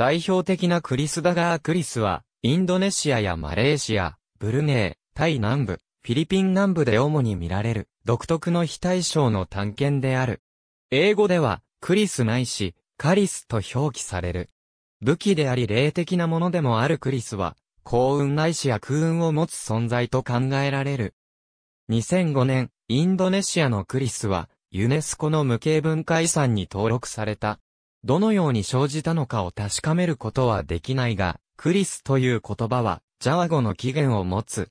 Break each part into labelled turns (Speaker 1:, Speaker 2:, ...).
Speaker 1: 代表的なクリスダガークリスは、インドネシアやマレーシア、ブルネイ、タイ南部、フィリピン南部で主に見られる、独特の非対称の探検である。英語では、クリスないし、カリスと表記される。武器であり霊的なものでもあるクリスは、幸運ないしや空運を持つ存在と考えられる。2005年、インドネシアのクリスは、ユネスコの無形文化遺産に登録された。どのように生じたのかを確かめることはできないが、クリスという言葉は、ジャワ語の起源を持つ。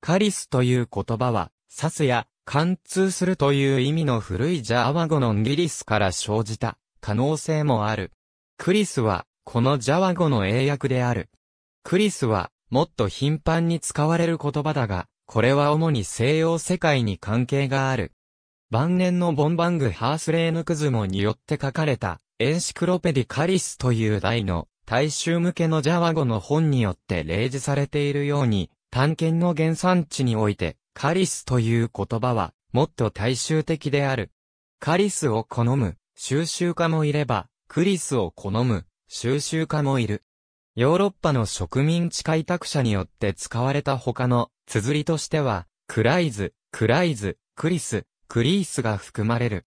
Speaker 1: カリスという言葉は、刺すや、貫通するという意味の古いジャワ語のギリスから生じた可能性もある。クリスは、このジャワ語の英訳である。クリスは、もっと頻繁に使われる言葉だが、これは主に西洋世界に関係がある。晩年のボンバング・ハースレーヌ・クズモによって書かれた、エンシクロペディ・カリスという題の、大衆向けのジャワ語の本によって例示されているように、探検の原産地において、カリスという言葉は、もっと大衆的である。カリスを好む、収集家もいれば、クリスを好む、収集家もいる。ヨーロッパの植民地開拓者によって使われた他の、綴りとしては、クライズ、クライズ、クリス、クリースが含まれる。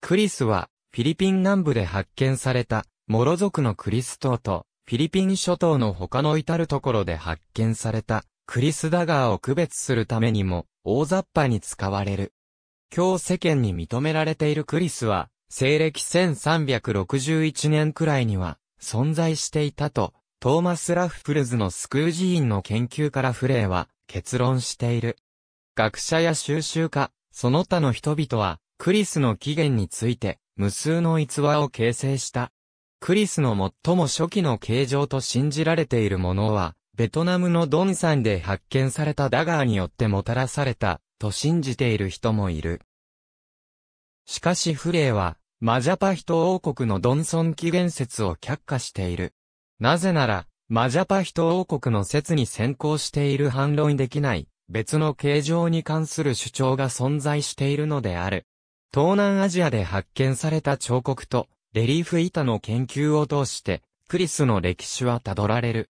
Speaker 1: クリスは、フィリピン南部で発見された、モロ族のクリス島と、フィリピン諸島の他の至るところで発見された、クリスダガーを区別するためにも、大雑把に使われる。今日世間に認められているクリスは、西暦1361年くらいには、存在していたと、トーマス・ラッフルズのスクージーンの研究からフレーは、結論している。学者や収集家、その他の人々は、クリスの起源について、無数の逸話を形成した。クリスの最も初期の形状と信じられているものは、ベトナムのドン山で発見されたダガーによってもたらされた、と信じている人もいる。しかしフレイは、マジャパヒト王国のドンソン起源説を却下している。なぜなら、マジャパヒト王国の説に先行している反論できない別の形状に関する主張が存在しているのである。東南アジアで発見された彫刻とレリーフ板の研究を通して、クリスの歴史は辿られる。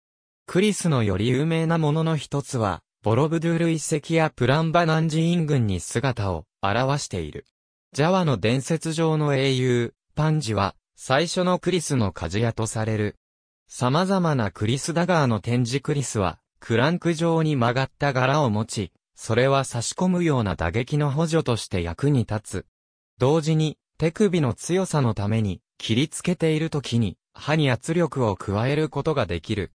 Speaker 1: クリスのより有名なものの一つは、ボロブドゥール遺跡やプランバナン寺院群に姿を現している。ジャワの伝説上の英雄、パンジは、最初のクリスの鍛冶屋とされる。様々なクリスダガーの展示クリスは、クランク状に曲がった柄を持ち、それは差し込むような打撃の補助として役に立つ。同時に、手首の強さのために、切りつけている時に、歯に圧力を加えることができる。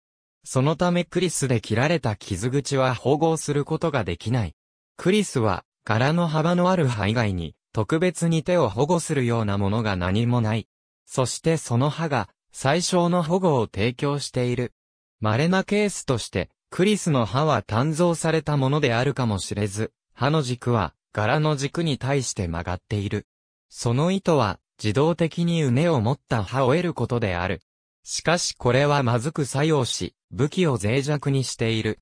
Speaker 1: そのためクリスで切られた傷口は保護することができない。クリスは、柄の幅のある歯以外に、特別に手を保護するようなものが何もない。そしてその歯が、最小の保護を提供している。稀なケースとして、クリスの歯は鍛造されたものであるかもしれず、歯の軸は柄の軸に対して曲がっている。その意図は自動的に畝を持った歯を得ることである。しかしこれはまずく作用し、武器を脆弱にしている。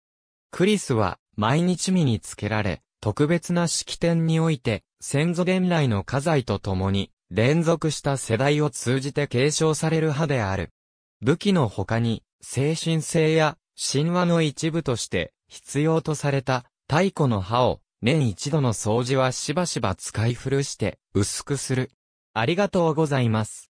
Speaker 1: クリスは毎日身につけられ、特別な式典において、先祖伝来の家財とともに、連続した世代を通じて継承される歯である。武器の他に、精神性や神話の一部として必要とされた太古の歯を年一度の掃除はしばしば使い古して薄くする。ありがとうございます。